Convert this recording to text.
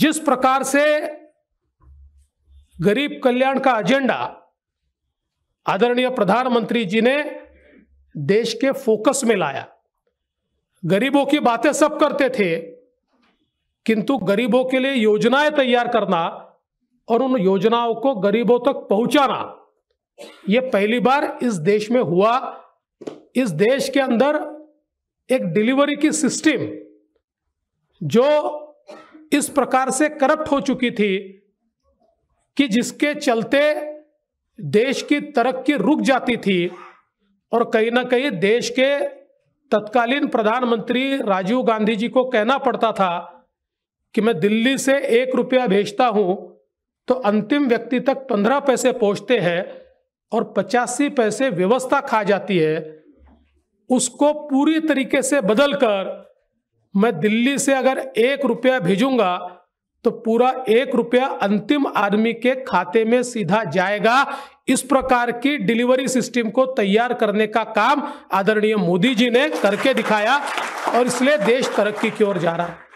जिस प्रकार से गरीब कल्याण का एजेंडा आदरणीय प्रधानमंत्री जी ने देश के फोकस में लाया गरीबों की बातें सब करते थे किंतु गरीबों के लिए योजनाएं तैयार करना और उन योजनाओं को गरीबों तक पहुंचाना यह पहली बार इस देश में हुआ इस देश के अंदर एक डिलीवरी की सिस्टम जो इस प्रकार से करप्ट हो चुकी थी कि जिसके चलते देश की तरक्की रुक जाती थी और कहीं ना कहीं देश के तत्कालीन प्रधानमंत्री राजीव गांधी जी को कहना पड़ता था कि मैं दिल्ली से एक रुपया भेजता हूं तो अंतिम व्यक्ति तक पंद्रह पैसे पहुंचते हैं और पचासी पैसे व्यवस्था खा जाती है उसको पूरी तरीके से बदलकर मैं दिल्ली से अगर एक रुपया भेजूंगा तो पूरा एक रुपया अंतिम आदमी के खाते में सीधा जाएगा इस प्रकार की डिलीवरी सिस्टम को तैयार करने का काम आदरणीय मोदी जी ने करके दिखाया और इसलिए देश तरक्की की ओर जा रहा है